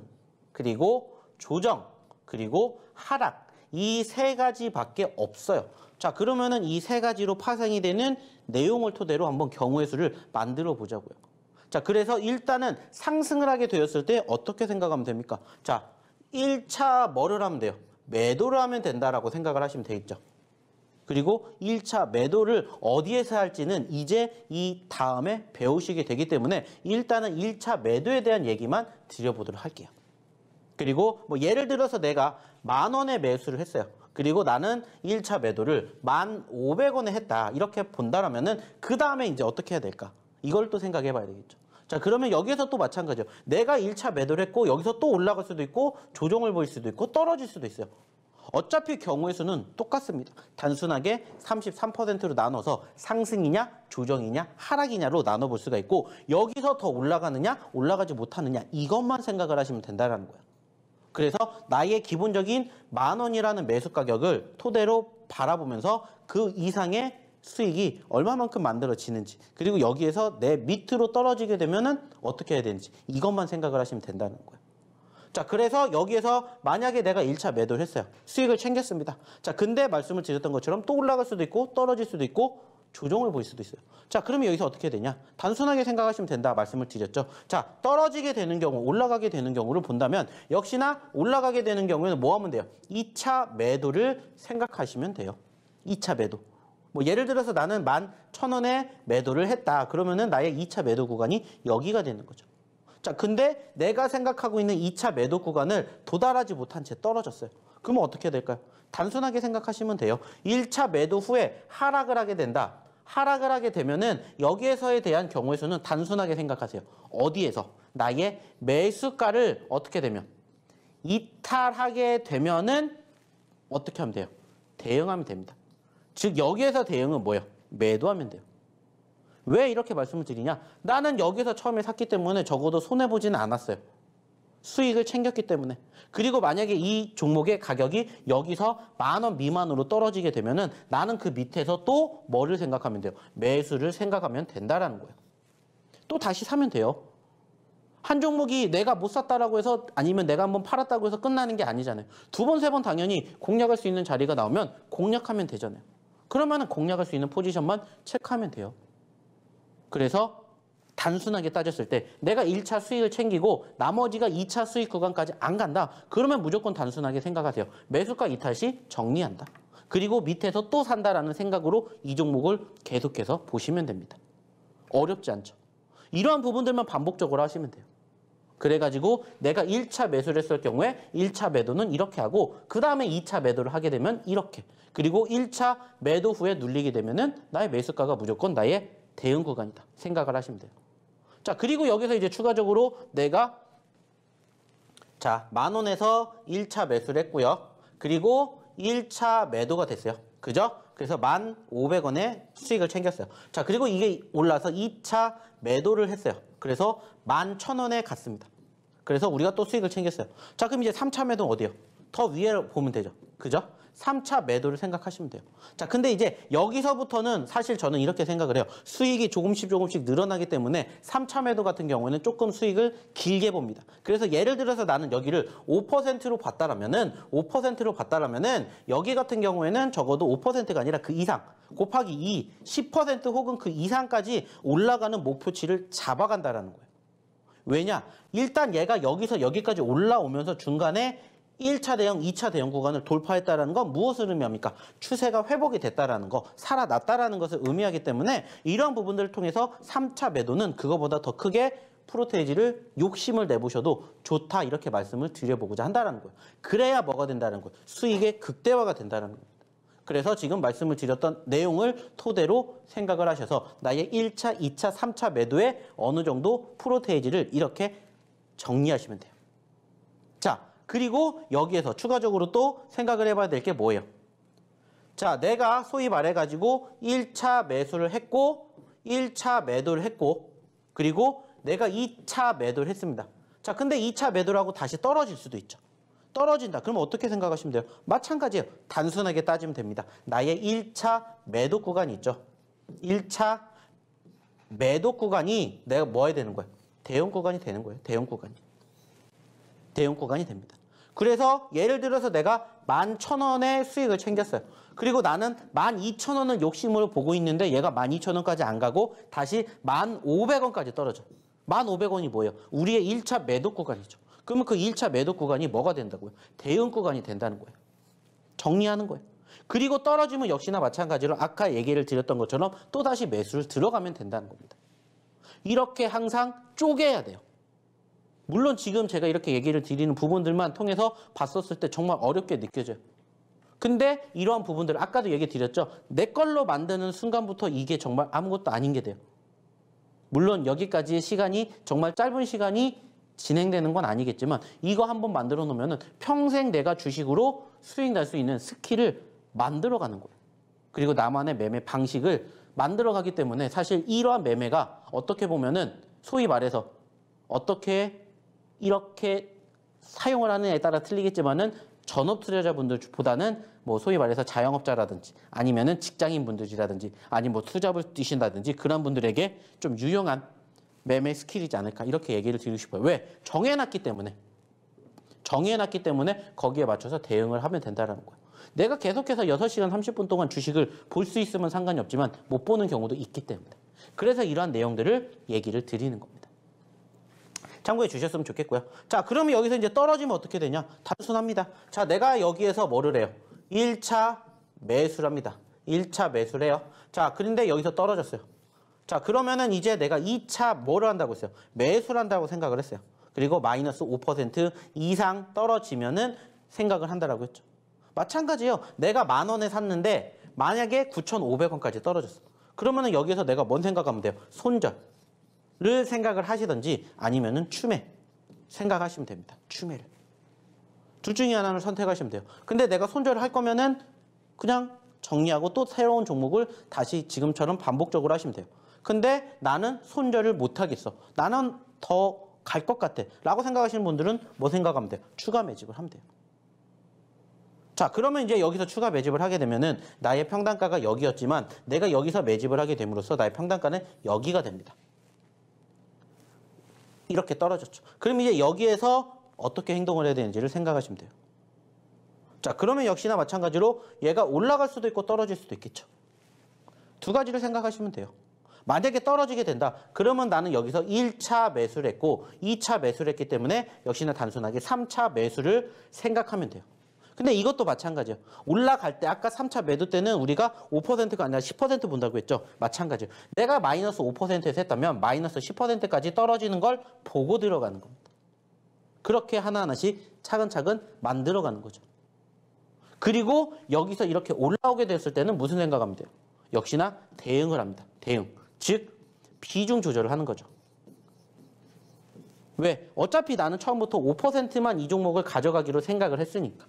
그리고 조정, 그리고 하락. 이 세 가지밖에 없어요. 자, 그러면은 이 세 가지로 파생이 되는 내용을 토대로 한번 경우의 수를 만들어 보자고요. 자, 그래서 일단은 상승을 하게 되었을 때 어떻게 생각하면 됩니까? 자, 1차 뭐를 하면 돼요? 매도를 하면 된다라고 생각을 하시면 되겠죠. 그리고 1차 매도를 어디에서 할지는 이제 이 다음에 배우시게 되기 때문에 일단은 1차 매도에 대한 얘기만 드려보도록 할게요. 그리고 뭐 예를 들어서 내가 만 원에 매수를 했어요. 그리고 나는 1차 매도를 만5 0 0 원에 했다. 이렇게 본다라면은 그 다음에 이제 어떻게 해야 될까? 이걸 또 생각해 봐야 되겠죠. 자 그러면 여기에서 또마찬가지예 내가 1차 매도를 했고 여기서 또 올라갈 수도 있고 조정을 보일 수도 있고 떨어질 수도 있어요. 어차피 경우의 수는 똑같습니다. 단순하게 33%로 나눠서 상승이냐 조정이냐 하락이냐로 나눠볼 수가 있고 여기서 더 올라가느냐 올라가지 못하느냐 이것만 생각을 하시면 된다는 거예요. 그래서 나의 기본적인 만 원이라는 매수 가격을 토대로 바라보면서 그 이상의 수익이 얼마만큼 만들어지는지 그리고 여기에서 내 밑으로 떨어지게 되면 은 어떻게 해야 되는지 이것만 생각을 하시면 된다는 거예요. 자, 그래서 여기에서 만약에 내가 1차 매도를 했어요. 수익을 챙겼습니다. 자, 근데 말씀을 드렸던 것처럼 또 올라갈 수도 있고 떨어질 수도 있고 조정을 보일 수도 있어요. 자, 그러면 여기서 어떻게 되냐? 단순하게 생각하시면 된다 말씀을 드렸죠. 자, 떨어지게 되는 경우, 올라가게 되는 경우를 본다면 역시나 올라가게 되는 경우에는 뭐 하면 돼요? 2차 매도를 생각하시면 돼요. 2차 매도. 뭐 예를 들어서 나는 만0원에 매도를 했다. 그러면은 나의 2차 매도 구간이 여기가 되는 거죠. 자, 근데 내가 생각하고 있는 2차 매도 구간을 도달하지 못한 채 떨어졌어요. 그러면 어떻게 해야 될까요? 단순하게 생각하시면 돼요. 1차 매도 후에 하락을 하게 된다. 하락을 하게 되면은 여기에서에 대한 경우의 수는 단순하게 생각하세요. 어디에서? 나의 매수가를 어떻게 되면? 이탈하게 되면은 어떻게 하면 돼요? 대응하면 됩니다. 즉 여기에서 대응은 뭐예요? 매도하면 돼요. 왜 이렇게 말씀을 드리냐? 나는 여기서 처음에 샀기 때문에 적어도 손해보지는 않았어요. 수익을 챙겼기 때문에. 그리고 만약에 이 종목의 가격이 여기서 만 원 미만으로 떨어지게 되면은 나는 그 밑에서 또 뭐를 생각하면 돼요? 매수를 생각하면 된다라는 거예요. 또 다시 사면 돼요. 한 종목이 내가 못 샀다라고 해서 아니면 내가 한번 팔았다고 해서 끝나는 게 아니잖아요. 두 번, 세 번 당연히 공략할 수 있는 자리가 나오면 공략하면 되잖아요. 그러면은 공략할 수 있는 포지션만 체크하면 돼요. 그래서 단순하게 따졌을 때 내가 1차 수익을 챙기고 나머지가 2차 수익 구간까지 안 간다. 그러면 무조건 단순하게 생각하세요. 매수가 이탈 시 정리한다. 그리고 밑에서 또 산다라는 생각으로 이 종목을 계속해서 보시면 됩니다. 어렵지 않죠. 이러한 부분들만 반복적으로 하시면 돼요. 그래가지고 내가 1차 매수를 했을 경우에 1차 매도는 이렇게 하고 그 다음에 2차 매도를 하게 되면 이렇게 그리고 1차 매도 후에 눌리게 되면 은 나의 매수가가 무조건 나의 대응 구간이다. 생각을 하시면 돼요. 자, 그리고 여기서 이제 추가적으로 내가 자, 만 원에서 1차 매수를 했고요. 그리고 1차 매도가 됐어요. 그죠? 그래서 만5 0 0 원의 수익을 챙겼어요. 자, 그리고 이게 올라서 2차 매도를 했어요. 그래서 만 천원에 갔습니다. 그래서 우리가 또 수익을 챙겼어요. 자, 그럼 이제 3차 매도는 어디요? 더 위에 보면 되죠. 그죠? 3차 매도를 생각하시면 돼요. 자, 근데 이제 여기서부터는 사실 저는 이렇게 생각을 해요. 수익이 조금씩 조금씩 늘어나기 때문에 3차 매도 같은 경우에는 조금 수익을 길게 봅니다. 그래서 예를 들어서 나는 여기를 5%로 봤다라면은 5%로 봤다라면은 여기 같은 경우에는 적어도 5%가 아니라 그 이상 곱하기 2, 10% 혹은 그 이상까지 올라가는 목표치를 잡아간다라는 거예요. 왜냐? 일단 얘가 여기서 여기까지 올라오면서 중간에 1차 대형, 2차 대형 구간을 돌파했다는 건 무엇을 의미합니까? 추세가 회복이 됐다는 거, 살아났다는 것을 의미하기 때문에 이러한 부분들을 통해서 3차 매도는 그거보다 더 크게 프로테이지를 욕심을 내보셔도 좋다 이렇게 말씀을 드려보고자 한다는 거예요. 그래야 뭐가 된다는 거예요. 수익의 극대화가 된다는 겁니다. 그래서 지금 말씀을 드렸던 내용을 토대로 생각을 하셔서 나의 1차, 2차, 3차 매도에 어느 정도 프로테이지를 이렇게 정리하시면 돼요. 그리고 여기에서 추가적으로 또 생각을 해봐야 될 게 뭐예요? 자, 내가 소위 말해가지고 1차 매수를 했고 1차 매도를 했고 그리고 내가 2차 매도를 했습니다. 자, 근데 2차 매도라고 다시 떨어질 수도 있죠. 떨어진다. 그럼 어떻게 생각하시면 돼요? 마찬가지예요. 단순하게 따지면 됩니다. 나의 1차 매도 구간이 있죠. 1차 매도 구간이 내가 뭐 해야 되는 거예요? 대형 구간이 되는 거예요. 대형 구간이. 대형 구간이 됩니다. 그래서 예를 들어서 내가 만 천원의 수익을 챙겼어요. 그리고 나는 만 이천 원을 욕심으로 보고 있는데 얘가 만 이천 원까지안 가고 다시 만 오백 원까지 떨어져. 만 오백 원이 뭐예요? 우리의 일차 매도 구간이죠. 그러면 그일차 매도 구간이 뭐가 된다고요? 대응 구간이 된다는 거예요. 정리하는 거예요. 그리고 떨어지면 역시나 마찬가지로 아까 얘기를 드렸던 것처럼 또다시 매수를 들어가면 된다는 겁니다. 이렇게 항상 쪼개야 돼요. 물론 지금 제가 이렇게 얘기를 드리는 부분들만 통해서 봤었을 때 정말 어렵게 느껴져요. 근데 이러한 부분들 아까도 얘기 드렸죠. 내 걸로 만드는 순간부터 이게 정말 아무것도 아닌 게 돼요. 물론 여기까지의 시간이 정말 짧은 시간이 진행되는 건 아니겠지만 이거 한번 만들어 놓으면 평생 내가 주식으로 수익 날 수 있는 스킬을 만들어 가는 거예요. 그리고 나만의 매매 방식을 만들어 가기 때문에 사실 이러한 매매가 어떻게 보면은 소위 말해서 어떻게 이렇게 사용을 하느냐에 따라 틀리겠지만은 전업 투자자분들보다는 뭐 소위 말해서 자영업자라든지 아니면은 직장인 분들이라든지 아니면 뭐 투잡을 뛰신다든지 그런 분들에게 좀 유용한 매매 스킬이지 않을까 이렇게 얘기를 드리고 싶어요. 왜? 정해놨기 때문에 정해놨기 때문에 거기에 맞춰서 대응을 하면 된다라는 거예요. 내가 계속해서 6시간 30분 동안 주식을 볼 수 있으면 상관이 없지만 못 보는 경우도 있기 때문에 그래서 이러한 내용들을 얘기를 드리는 겁니다. 참고해 주셨으면 좋겠고요. 자, 그러면 여기서 이제 떨어지면 어떻게 되냐? 단순합니다. 자, 내가 여기에서 뭐를 해요? 1차 매수랍니다. 1차 매수를 해요. 자, 그런데 여기서 떨어졌어요. 자, 그러면은 이제 내가 2차 뭐를 한다고 했어요? 매수를 한다고 생각을 했어요. 그리고 마이너스 5% 이상 떨어지면은 생각을 한다라고 했죠. 마찬가지예요. 내가 만 원에 샀는데 만약에 9,500원까지 떨어졌어. 그러면은 여기에서 내가 뭔 생각하면 돼요? 손절. 를 생각을 하시든지 아니면은 춤에 생각하시면 됩니다. 춤에를. 둘 중에 하나를 선택하시면 돼요. 근데 내가 손절을 할 거면은 그냥 정리하고 또 새로운 종목을 다시 지금처럼 반복적으로 하시면 돼요. 근데 나는 손절을 못 하겠어. 나는 더 갈 것 같아. 라고 생각하시는 분들은 뭐 생각하면 돼요? 추가 매집을 하면 돼요. 자 그러면 이제 여기서 추가 매집을 하게 되면은 나의 평단가가 여기였지만 내가 여기서 매집을 하게 됨으로써 나의 평단가는 여기가 됩니다. 이렇게 떨어졌죠. 그럼 이제 여기에서 어떻게 행동을 해야 되는지를 생각하시면 돼요. 자, 그러면 역시나 마찬가지로 얘가 올라갈 수도 있고 떨어질 수도 있겠죠. 두 가지를 생각하시면 돼요. 만약에 떨어지게 된다. 그러면 나는 여기서 1차 매수를 했고 2차 매수를 했기 때문에 역시나 단순하게 3차 매수를 생각하면 돼요. 근데 이것도 마찬가지예요. 올라갈 때 아까 3차 매도 때는 우리가 5%가 아니라 10% 본다고 했죠. 마찬가지예요. 내가 마이너스 5%에서 했다면 마이너스 10%까지 떨어지는 걸 보고 들어가는 겁니다. 그렇게 하나하나씩 차근차근 만들어가는 거죠. 그리고 여기서 이렇게 올라오게 됐을 때는 무슨 생각하면 돼요? 역시나 대응을 합니다. 대응. 즉 비중 조절을 하는 거죠. 왜? 어차피 나는 처음부터 5%만 이 종목을 가져가기로 생각을 했으니까.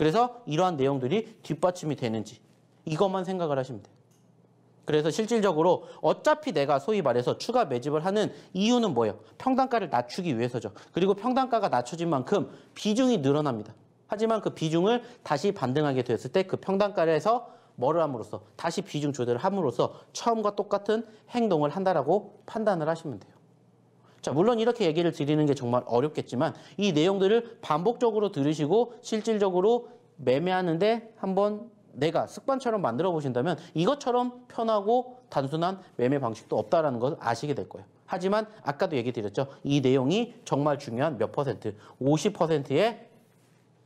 그래서 이러한 내용들이 뒷받침이 되는지 이것만 생각을 하시면 돼요. 그래서 실질적으로 어차피 내가 소위 말해서 추가 매집을 하는 이유는 뭐예요? 평단가를 낮추기 위해서죠. 그리고 평단가가 낮춰진 만큼 비중이 늘어납니다. 하지만 그 비중을 다시 반등하게 되었을 때 그 평단가에서 뭐를 함으로써 다시 비중 조절을 함으로써 처음과 똑같은 행동을 한다라고 판단을 하시면 돼요. 자, 물론 이렇게 얘기를 드리는 게 정말 어렵겠지만 이 내용들을 반복적으로 들으시고 실질적으로 매매하는데 한번 내가 습관처럼 만들어 보신다면 이것처럼 편하고 단순한 매매 방식도 없다라는 것을 아시게 될 거예요. 하지만 아까도 얘기 드렸죠. 이 내용이 정말 중요한 몇 퍼센트, 50%에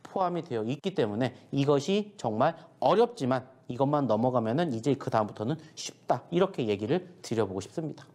포함이 되어 있기 때문에 이것이 정말 어렵지만 이것만 넘어가면은 이제 그 다음부터는 쉽다. 이렇게 얘기를 드려보고 싶습니다.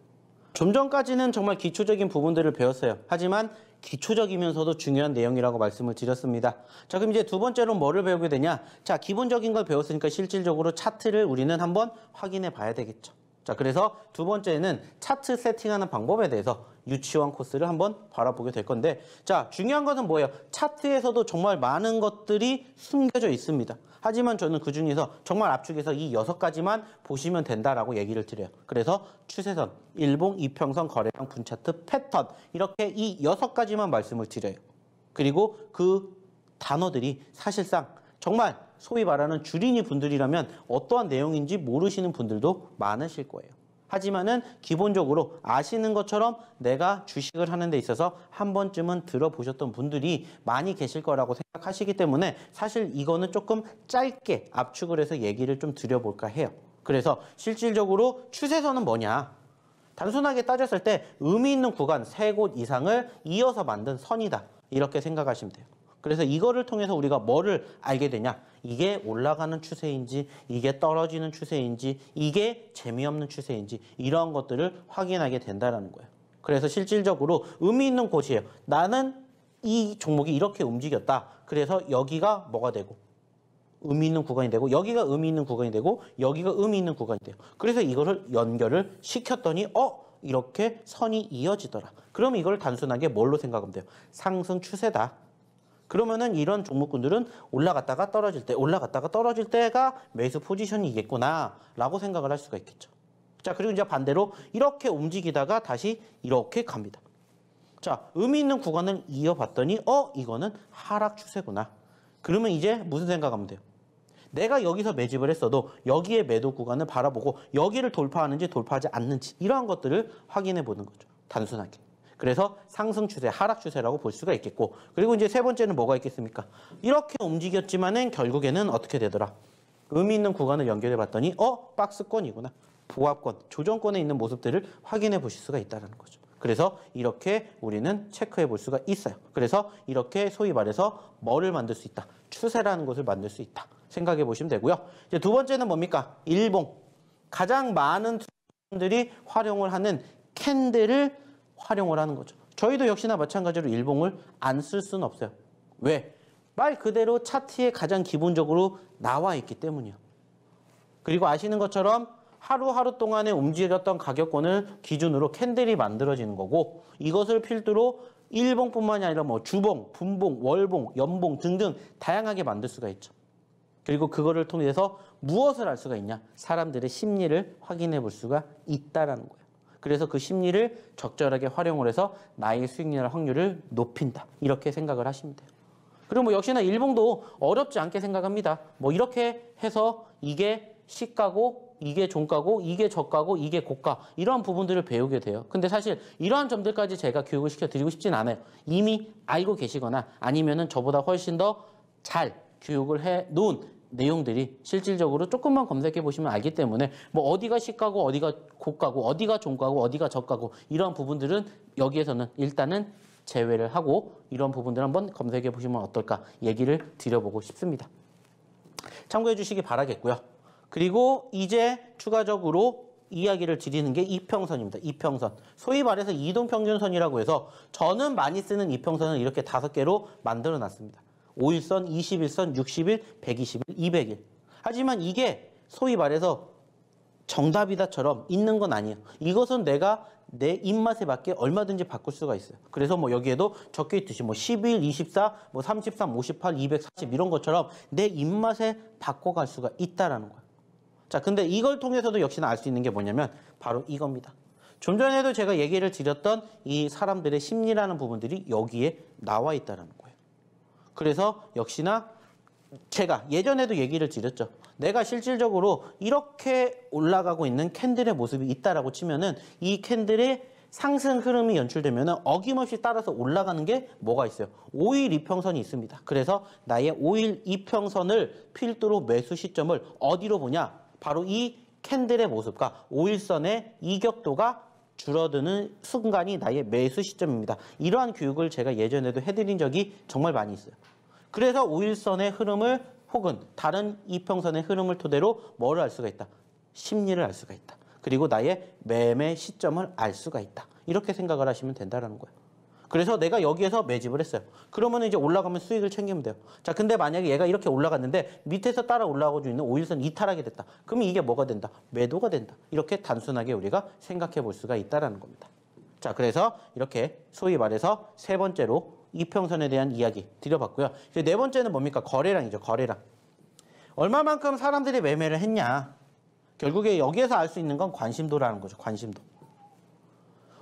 좀 전까지는 정말 기초적인 부분들을 배웠어요. 하지만 기초적이면서도 중요한 내용이라고 말씀을 드렸습니다. 자, 그럼 이제 두 번째로 뭐를 배우게 되냐? 자, 기본적인 걸 배웠으니까 실질적으로 차트를 우리는 한번 확인해 봐야 되겠죠. 자 그래서 두 번째는 차트 세팅하는 방법에 대해서 유치원 코스를 한번 바라보게 될 건데 자 중요한 것은 뭐예요? 차트에서도 정말 많은 것들이 숨겨져 있습니다. 하지만 저는 그중에서 정말 압축에서 이 여섯 가지만 보시면 된다라고 얘기를 드려요. 그래서 추세선, 일봉, 이평선, 거래량, 분차트, 패턴 이렇게 이 여섯 가지만 말씀을 드려요. 그리고 그 단어들이 사실상 정말 소위 말하는 주린이 분들이라면 어떠한 내용인지 모르시는 분들도 많으실 거예요. 하지만은 기본적으로 아시는 것처럼 내가 주식을 하는 데 있어서 한 번쯤은 들어보셨던 분들이 많이 계실 거라고 생각하시기 때문에 사실 이거는 조금 짧게 압축을 해서 얘기를 좀 드려볼까 해요. 그래서 실질적으로 추세선은 뭐냐? 단순하게 따졌을 때 의미 있는 구간 세 곳 이상을 이어서 만든 선이다. 이렇게 생각하시면 돼요. 그래서 이거를 통해서 우리가 뭐를 알게 되냐? 이게 올라가는 추세인지, 이게 떨어지는 추세인지, 이게 재미없는 추세인지 이런 것들을 확인하게 된다는 거예요. 그래서 실질적으로 의미 있는 곳이에요. 나는 이 종목이 이렇게 움직였다. 그래서 여기가 뭐가 되고 의미 있는 구간이 되고 여기가 의미 있는 구간이 되고 여기가 의미 있는 구간이 돼요. 그래서 이거를 연결을 시켰더니 어 이렇게 선이 이어지더라. 그럼 이걸 단순하게 뭘로 생각하면 돼요? 상승 추세다. 그러면은 이런 종목군들은 올라갔다가 떨어질 때 올라갔다가 떨어질 때가 매수 포지션이겠구나라고 생각을 할 수가 있겠죠. 자 그리고 이제 반대로 이렇게 움직이다가 다시 이렇게 갑니다. 자 의미 있는 구간을 이어봤더니 어 이거는 하락 추세구나. 그러면 이제 무슨 생각하면 돼요? 내가 여기서 매집을 했어도 여기에 매도 구간을 바라보고 여기를 돌파하는지 돌파하지 않는지 이러한 것들을 확인해 보는 거죠. 단순하게. 그래서 상승 추세, 하락 추세라고 볼 수가 있겠고 그리고 이제 세 번째는 뭐가 있겠습니까? 이렇게 움직였지만은 결국에는 어떻게 되더라? 의미 있는 구간을 연결해 봤더니 어? 박스권이구나. 보합권, 조정권에 있는 모습들을 확인해 보실 수가 있다는 거죠. 그래서 이렇게 우리는 체크해 볼 수가 있어요. 그래서 이렇게 소위 말해서 뭐를 만들 수 있다. 추세라는 것을 만들 수 있다. 생각해 보시면 되고요. 이제 두 번째는 뭡니까? 일봉. 가장 많은 분들이 활용을 하는 캔들을 활용을 하는 거죠. 저희도 역시나 마찬가지로 일봉을 안 쓸 수는 없어요. 왜? 말 그대로 차트에 가장 기본적으로 나와 있기 때문이요. 그리고 아시는 것처럼 하루하루 동안에 움직였던 가격권을 기준으로 캔들이 만들어지는 거고 이것을 필두로 일봉뿐만이 아니라 뭐 주봉, 분봉, 월봉, 연봉 등등 다양하게 만들 수가 있죠. 그리고 그거를 통해서 무엇을 알 수가 있냐? 사람들의 심리를 확인해 볼 수가 있다라는 거예요. 그래서 그 심리를 적절하게 활용을 해서 나의 수익률 확률을 높인다. 이렇게 생각을 하시면 돼요. 그리고 뭐 역시나 일봉도 어렵지 않게 생각합니다. 뭐 이렇게 해서 이게 시가고 이게 종가고 이게 저가고 이게 고가 이러한 부분들을 배우게 돼요. 근데 사실 이러한 점들까지 제가 교육을 시켜드리고 싶진 않아요. 이미 알고 계시거나 아니면은 저보다 훨씬 더 잘 교육을 해 놓은 내용들이 실질적으로 조금만 검색해 보시면 알기 때문에 뭐 어디가 시가고 어디가 고가고 어디가 종가고 어디가 저가고 이런 부분들은 여기에서는 일단은 제외를 하고 이런 부분들 한번 검색해 보시면 어떨까 얘기를 드려보고 싶습니다. 참고해 주시기 바라겠고요. 그리고 이제 추가적으로 이야기를 드리는 게 이평선입니다. 이평선. 소위 말해서 이동평균선이라고 해서 저는 많이 쓰는 이평선은 이렇게 다섯 개로 만들어 놨습니다. 5일선, 21선, 60일, 120일, 200일. 하지만 이게 소위 말해서 정답이다처럼 있는 건 아니에요. 이것은 내가 내 입맛에 맞게 얼마든지 바꿀 수가 있어요. 그래서 뭐 여기에도 적혀 있듯이 뭐1일 24, 뭐 33, 58, 240 이런 것처럼 내 입맛에 바꿔갈 수가 있다라는 거예요. 자, 근데 이걸 통해서도 역시나 알 수 있는 게 뭐냐면 바로 이겁니다. 좀 전에도 제가 얘기를 드렸던 이 사람들의 심리라는 부분들이 여기에 나와 있다는 거예요. 그래서 역시나 제가 예전에도 얘기를 드렸죠. 내가 실질적으로 이렇게 올라가고 있는 캔들의 모습이 있다라고 치면은 이 캔들의 상승 흐름이 연출되면 은 어김없이 따라서 올라가는 게 뭐가 있어요? 5일 이평선이 있습니다. 그래서 나의 5일 이평선을 필두로 매수 시점을 어디로 보냐? 바로 이 캔들의 모습과 5일선의 이격도가 줄어드는 순간이 나의 매수 시점입니다. 이러한 교육을 제가 예전에도 해드린 적이 정말 많이 있어요. 그래서 5일선의 흐름을 혹은 다른 이평선의 흐름을 토대로 뭐를 알 수가 있다? 심리를 알 수가 있다. 그리고 나의 매매 시점을 알 수가 있다. 이렇게 생각을 하시면 된다는 거예요. 그래서 내가 여기에서 매집을 했어요. 그러면 이제 올라가면 수익을 챙기면 돼요. 자, 근데 만약에 얘가 이렇게 올라갔는데 밑에서 따라 올라가고 있는 오일선 이탈하게 됐다. 그럼 이게 뭐가 된다? 매도가 된다. 이렇게 단순하게 우리가 생각해 볼 수가 있다라는 겁니다. 자, 그래서 이렇게 소위 말해서 세 번째로 이평선에 대한 이야기 드려봤고요. 이제 네 번째는 뭡니까? 거래량이죠, 거래량. 얼마만큼 사람들이 매매를 했냐. 결국에 여기에서 알 수 있는 건 관심도라는 거죠, 관심도.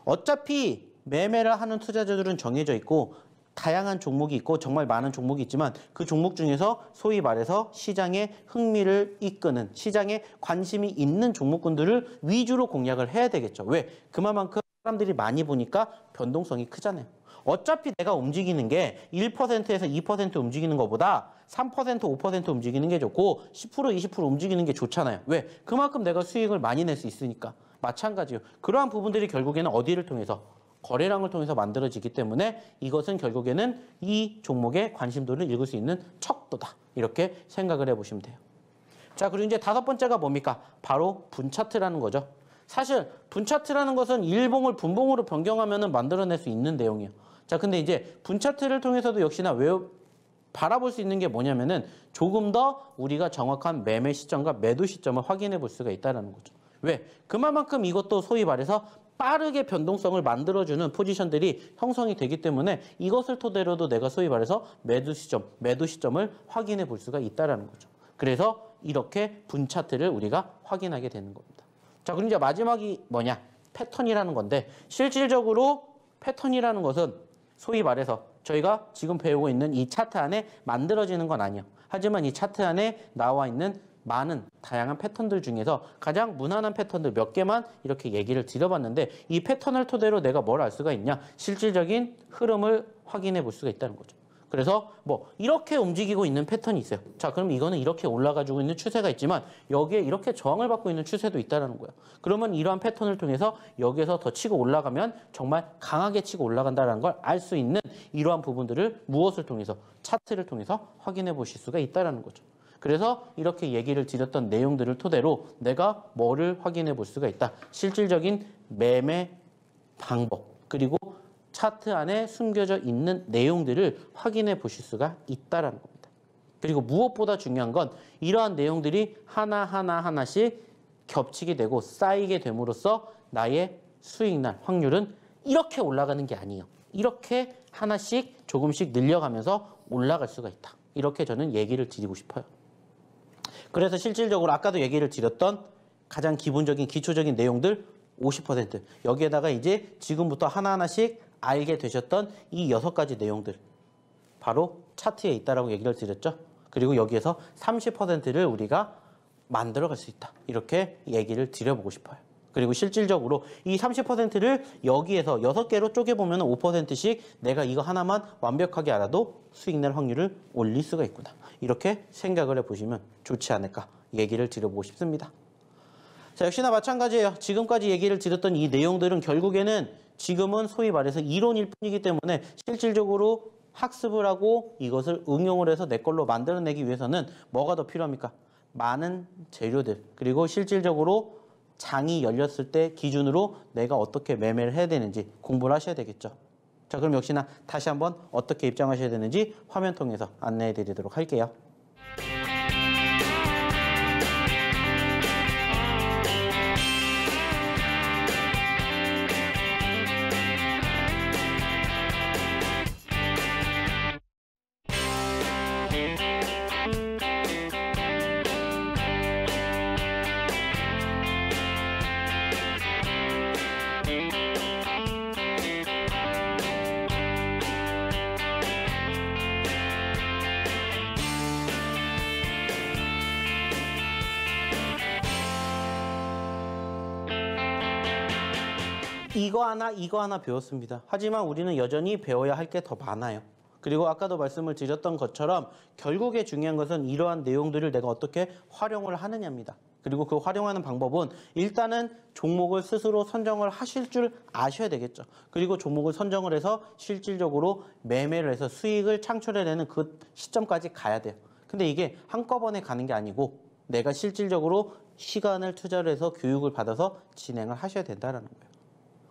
어차피 매매를 하는 투자자들은 정해져 있고 다양한 종목이 있고 정말 많은 종목이 있지만 그 종목 중에서 소위 말해서 시장의 흥미를 이끄는 시장에 관심이 있는 종목군들을 위주로 공략을 해야 되겠죠. 왜? 그만큼 사람들이 많이 보니까 변동성이 크잖아요. 어차피 내가 움직이는 게 1%에서 2% 움직이는 것보다 3%, 5% 움직이는 게 좋고 10%, 20% 움직이는 게 좋잖아요. 왜? 그만큼 내가 수익을 많이 낼 수 있으니까. 마찬가지예요. 그러한 부분들이 결국에는 어디를 통해서? 거래량을 통해서 만들어지기 때문에 이것은 결국에는 이 종목의 관심도를 읽을 수 있는 척도다. 이렇게 생각을 해보시면 돼요. 자, 그리고 이제 다섯 번째가 뭡니까? 바로 분차트라는 거죠. 사실 분차트라는 것은 일봉을 분봉으로 변경하면 만들어낼 수 있는 내용이에요. 자, 근데 이제 분차트를 통해서도 역시나 왜 바라볼 수 있는 게 뭐냐면은 조금 더 우리가 정확한 매매 시점과 매도 시점을 확인해 볼 수가 있다는 거죠. 왜? 그만큼 이것도 소위 말해서 빠르게 변동성을 만들어주는 포지션들이 형성이 되기 때문에 이것을 토대로도 내가 소위 말해서 매도 시점, 매도 시점을 확인해 볼 수가 있다라는 거죠. 그래서 이렇게 분차트를 우리가 확인하게 되는 겁니다. 자, 그럼 이제 마지막이 뭐냐? 패턴이라는 건데 실질적으로 패턴이라는 것은 소위 말해서 저희가 지금 배우고 있는 이 차트 안에 만들어지는 건 아니에요. 하지만 이 차트 안에 나와 있는 많은 다양한 패턴들 중에서 가장 무난한 패턴들 몇 개만 이렇게 얘기를 드려봤는데 이 패턴을 토대로 내가 뭘 알 수가 있냐? 실질적인 흐름을 확인해 볼 수가 있다는 거죠. 그래서 뭐 이렇게 움직이고 있는 패턴이 있어요. 자, 그럼 이거는 이렇게 올라가지고 있는 추세가 있지만 여기에 이렇게 저항을 받고 있는 추세도 있다라는 거예요. 그러면 이러한 패턴을 통해서 여기에서 더 치고 올라가면 정말 강하게 치고 올라간다라는 걸 알 수 있는 이러한 부분들을 무엇을 통해서 차트를 통해서 확인해 보실 수가 있다는 거죠. 그래서 이렇게 얘기를 드렸던 내용들을 토대로 내가 뭐를 확인해 볼 수가 있다. 실질적인 매매 방법 그리고 차트 안에 숨겨져 있는 내용들을 확인해 보실 수가 있다라는 겁니다. 그리고 무엇보다 중요한 건 이러한 내용들이 하나하나 하나씩 겹치게 되고 쌓이게 됨으로써 나의 수익날 확률은 이렇게 올라가는 게 아니에요. 이렇게 하나씩 조금씩 늘려가면서 올라갈 수가 있다. 이렇게 저는 얘기를 드리고 싶어요. 그래서 실질적으로 아까도 얘기를 드렸던 가장 기본적인 기초적인 내용들 50% 여기에다가 이제 지금부터 하나하나씩 알게 되셨던 이 여섯 가지 내용들 바로 차트에 있다라고 얘기를 드렸죠. 그리고 여기에서 30%를 우리가 만들어 갈 수 있다. 이렇게 얘기를 드려보고 싶어요. 그리고 실질적으로 이 30%를 여기에서 6개로 쪼개보면 5%씩 내가 이거 하나만 완벽하게 알아도 수익 낼 확률을 올릴 수가 있구나. 이렇게 생각을 해보시면 좋지 않을까 얘기를 드려보고 싶습니다. 자, 역시나 마찬가지예요. 지금까지 얘기를 드렸던 이 내용들은 결국에는 지금은 소위 말해서 이론일 뿐이기 때문에 실질적으로 학습을 하고 이것을 응용을 해서 내 걸로 만들어내기 위해서는 뭐가 더 필요합니까? 많은 재료들 그리고 실질적으로 장이 열렸을 때 기준으로 내가 어떻게 매매를 해야 되는지 공부를 하셔야 되겠죠. 자 그럼 역시나 다시 한번 어떻게 입장하셔야 되는지 화면 통해서 안내해 드리도록 할게요. 하나 이거 하나 배웠습니다. 하지만 우리는 여전히 배워야 할 게 더 많아요. 그리고 아까도 말씀을 드렸던 것처럼 결국에 중요한 것은 이러한 내용들을 내가 어떻게 활용을 하느냐입니다. 그리고 그 활용하는 방법은 일단은 종목을 스스로 선정을 하실 줄 아셔야 되겠죠. 그리고 종목을 선정을 해서 실질적으로 매매를 해서 수익을 창출해내는 그 시점까지 가야 돼요. 근데 이게 한꺼번에 가는 게 아니고 내가 실질적으로 시간을 투자를 해서 교육을 받아서 진행을 하셔야 된다는 거예요.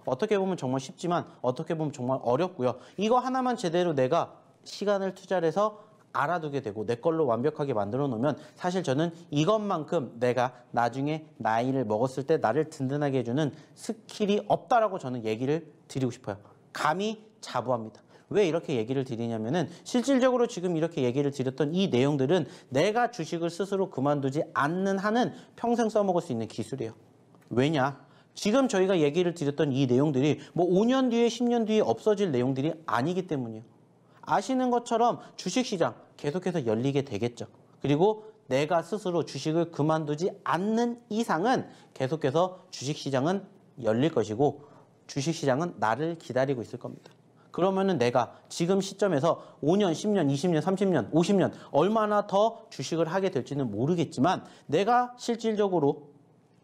어떻게 보면 정말 쉽지만 어떻게 보면 정말 어렵고요. 이거 하나만 제대로 내가 시간을 투자를 해서 알아두게 되고 내 걸로 완벽하게 만들어 놓으면 사실 저는 이것만큼 내가 나중에 나이를 먹었을 때 나를 든든하게 해주는 스킬이 없다라고 저는 얘기를 드리고 싶어요. 감히 자부합니다. 왜 이렇게 얘기를 드리냐면은 실질적으로 지금 이렇게 얘기를 드렸던 이 내용들은 내가 주식을 스스로 그만두지 않는 한은 평생 써먹을 수 있는 기술이에요. 왜냐? 지금 저희가 얘기를 드렸던 이 내용들이 뭐 5년 뒤에 10년 뒤에 없어질 내용들이 아니기 때문이에요. 아시는 것처럼 주식시장 계속해서 열리게 되겠죠. 그리고 내가 스스로 주식을 그만두지 않는 이상은 계속해서 주식시장은 열릴 것이고 주식시장은 나를 기다리고 있을 겁니다. 그러면은 내가 지금 시점에서 5년, 10년, 20년, 30년, 50년 얼마나 더 주식을 하게 될지는 모르겠지만 내가 실질적으로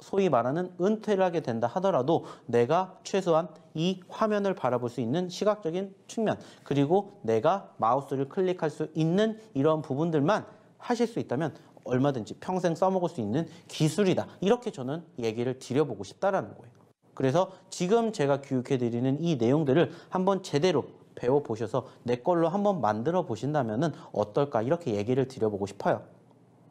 소위 말하는 은퇴를 하게 된다 하더라도 내가 최소한 이 화면을 바라볼 수 있는 시각적인 측면 그리고 내가 마우스를 클릭할 수 있는 이런 부분들만 하실 수 있다면 얼마든지 평생 써먹을 수 있는 기술이다 이렇게 저는 얘기를 드려보고 싶다라는 거예요 그래서 지금 제가 교육해드리는 이 내용들을 한번 제대로 배워보셔서 내 걸로 한번 만들어 보신다면 어떨까 이렇게 얘기를 드려보고 싶어요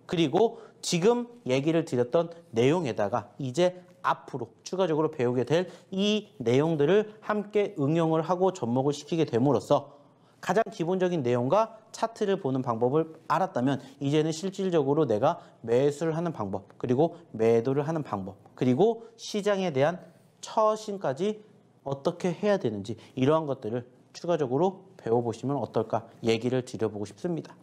그리고 지금 얘기를 드렸던 내용에다가 이제 앞으로 추가적으로 배우게 될 이 내용들을 함께 응용을 하고 접목을 시키게 됨으로써 가장 기본적인 내용과 차트를 보는 방법을 알았다면 이제는 실질적으로 내가 매수를 하는 방법 그리고 매도를 하는 방법 그리고 시장에 대한 처신까지 어떻게 해야 되는지 이러한 것들을 추가적으로 배워보시면 어떨까 얘기를 드려보고 싶습니다.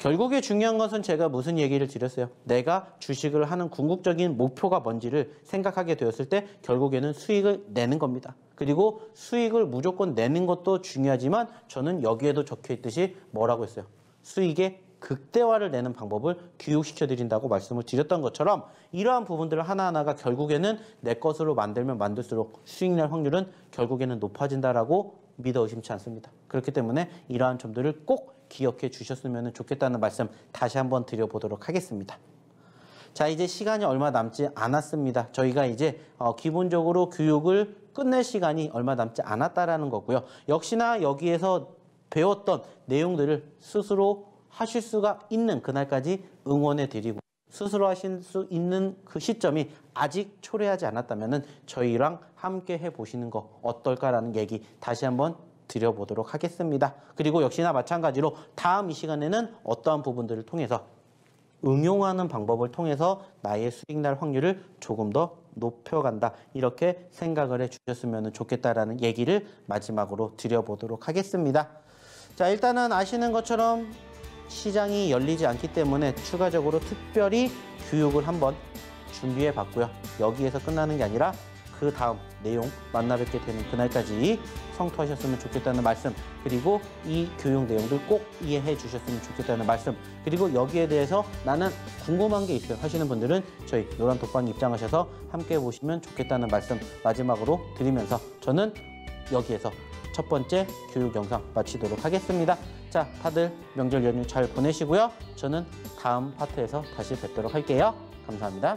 결국에 중요한 것은 제가 무슨 얘기를 드렸어요. 내가 주식을 하는 궁극적인 목표가 뭔지를 생각하게 되었을 때 결국에는 수익을 내는 겁니다. 그리고 수익을 무조건 내는 것도 중요하지만 저는 여기에도 적혀 있듯이 뭐라고 했어요. 수익의 극대화를 내는 방법을 교육시켜 드린다고 말씀을 드렸던 것처럼 이러한 부분들을 하나하나가 결국에는 내 것으로 만들면 만들수록 수익 날 확률은 결국에는 높아진다라고 믿어 의심치 않습니다. 그렇기 때문에 이러한 점들을 꼭 기억해 주셨으면 좋겠다는 말씀 다시 한번 드려보도록 하겠습니다. 자 이제 시간이 얼마 남지 않았습니다. 저희가 이제 어, 기본적으로 교육을 끝낼 시간이 얼마 남지 않았다라는 거고요. 역시나 여기에서 배웠던 내용들을 스스로 하실 수가 있는 그날까지 응원해 드리고 스스로 하실 수 있는 그 시점이 아직 초래하지 않았다면 저희랑 함께 해보시는 거 어떨까라는 얘기 다시 한번 드려보도록 하겠습니다. 그리고 역시나 마찬가지로 다음 이 시간에는 어떠한 부분들을 통해서 응용하는 방법을 통해서 나의 수익 날 확률을 조금 더 높여간다 이렇게 생각을 해주셨으면 좋겠다라는 얘기를 마지막으로 드려보도록 하겠습니다. 자 일단은 아시는 것처럼 시장이 열리지 않기 때문에 추가적으로 특별히 교육을 한번 준비해 봤고요. 여기에서 끝나는 게 아니라 그 다음 내용 만나 뵙게 되는 그날까지 성토하셨으면 좋겠다는 말씀 그리고 이 교육 내용들 꼭 이해해 주셨으면 좋겠다는 말씀 그리고 여기에 대해서 나는 궁금한 게 있어요 하시는 분들은 저희 노란 독방 입장하셔서 함께 보시면 좋겠다는 말씀 마지막으로 드리면서 저는 여기에서 첫 번째 교육 영상 마치도록 하겠습니다. 자, 다들 명절 연휴 잘 보내시고요. 저는 다음 파트에서 다시 뵙도록 할게요. 감사합니다.